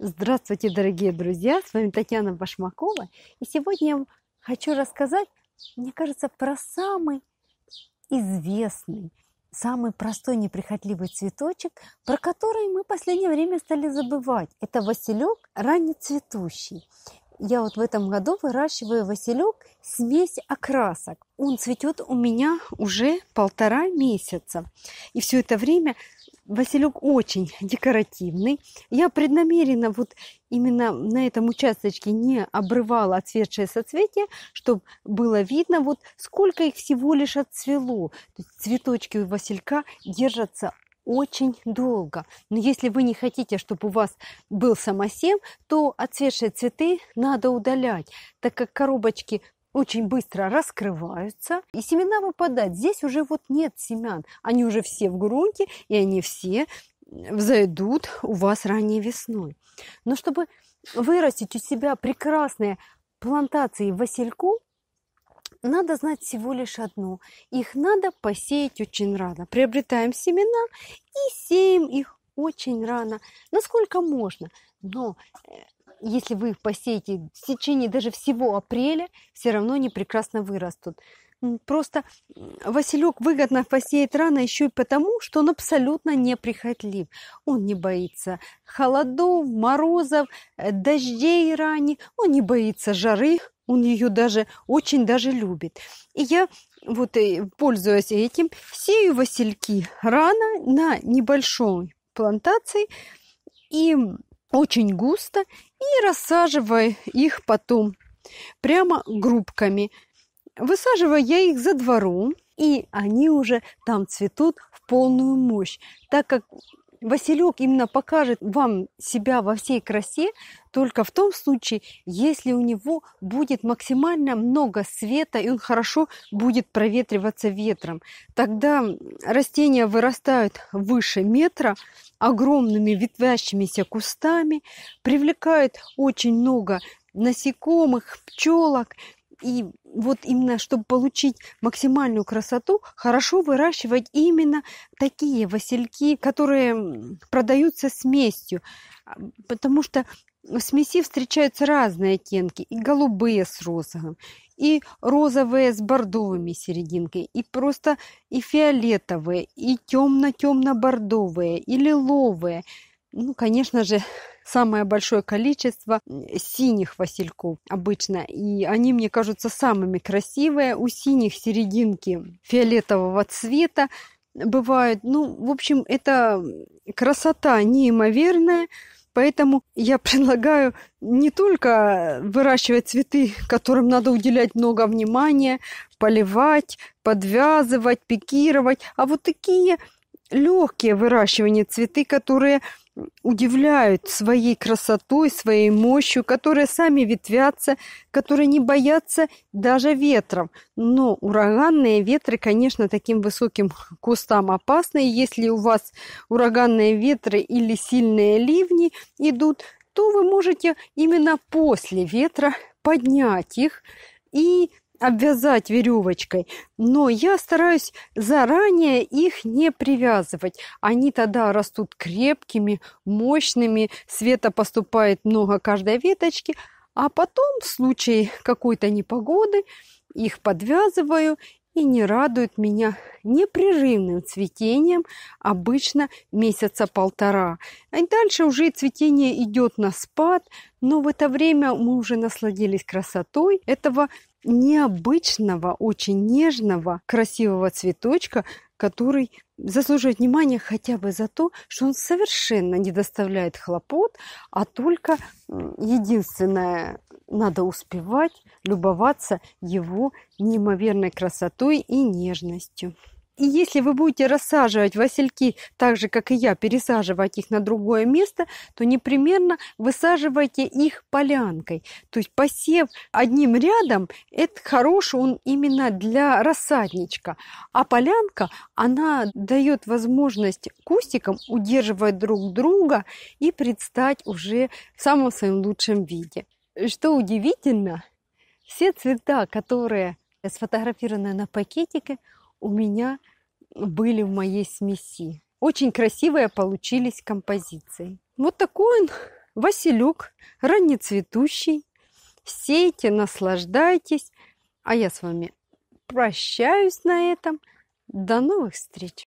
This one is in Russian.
Здравствуйте, дорогие друзья! С вами Татьяна Башмакова. И сегодня я хочу рассказать, мне кажется, про самый известный, самый простой неприхотливый цветочек, про который мы в последнее время стали забывать. Это василек раннецветущий я вот в этом году выращиваю василек смесь окрасок. Он цветет у меня уже полтора месяца. И все это время Василек очень декоративный. Я преднамеренно вот именно на этом участочке не обрывала отцветшие соцветия, чтобы было видно, вот сколько их всего лишь отцвело. То есть цветочки у Василька держатся очень долго. Но если вы не хотите, чтобы у вас был самосев, то отцветшие цветы надо удалять, так как коробочки очень быстро раскрываются, и семена выпадают. Здесь уже вот нет семян, они уже все в грунте, и они все взойдут у вас ранней весной. Но чтобы вырастить у себя прекрасные плантации васильков, надо знать всего лишь одно. Их надо посеять очень рано. Приобретаем семена и сеем их очень рано, насколько можно. Но э, если вы их посеете в течение даже всего апреля, все равно они прекрасно вырастут. Просто Василек выгодно посеять рано еще и потому, что он абсолютно неприхотлив. Он не боится холодов, морозов, э, дождей ранних, он не боится жары, он ее даже очень даже любит. И я, вот э, пользуясь этим, сею васильки рано на небольшой плантации и очень густо и рассаживая их потом прямо группками. Высаживаю я их за двором, и они уже там цветут в полную мощь, так как Василек именно покажет вам себя во всей красе только в том случае, если у него будет максимально много света и он хорошо будет проветриваться ветром. Тогда растения вырастают выше метра огромными ветвящимися кустами, привлекают очень много насекомых, пчелок, и вот именно, чтобы получить максимальную красоту, хорошо выращивать именно такие васильки, которые продаются смесью. А, потому что в смеси встречаются разные оттенки. И голубые с розовым, и розовые с бордовыми серединкой, и просто и фиолетовые, и темно-темно-бордовые, и лиловые – ну, конечно же, самое большое количество синих васильков обычно. И они мне кажутся самыми красивые. У синих серединки фиолетового цвета бывают. Ну, в общем, это красота неимоверная. Поэтому я предлагаю не только выращивать цветы, которым надо уделять много внимания, поливать, подвязывать, пикировать, а вот такие легкие выращивания цветы, которые удивляют своей красотой, своей мощью, которые сами ветвятся, которые не боятся даже ветров. Но ураганные ветры, конечно, таким высоким кустам опасны. Если у вас ураганные ветры или сильные ливни идут, то вы можете именно после ветра поднять их и обвязать веревочкой, но я стараюсь заранее их не привязывать. Они тогда растут крепкими, мощными, света поступает много каждой веточки, а потом в случае какой-то непогоды их подвязываю и не радует меня непрерывным цветением, обычно месяца полтора. И а дальше уже цветение идет на спад, но в это время мы уже насладились красотой этого необычного, очень нежного, красивого цветочка, который заслуживает внимания хотя бы за то, что он совершенно не доставляет хлопот, а только единственное надо успевать любоваться его неимоверной красотой и нежностью. И если вы будете рассаживать васильки так же, как и я, пересаживать их на другое место, то непременно высаживайте их полянкой. То есть посев одним рядом, это хорош он именно для рассадничка. А полянка, она дает возможность кустикам удерживать друг друга и предстать уже в самом своем лучшем виде. Э, что удивительно, все цвета, которые сфотографированы на пакетике, у меня были в моей смеси. Очень красивые получились композиции. Вот такой он, Василек, раннецветущий. Сейте, наслаждайтесь. А я с вами прощаюсь на этом. До новых встреч!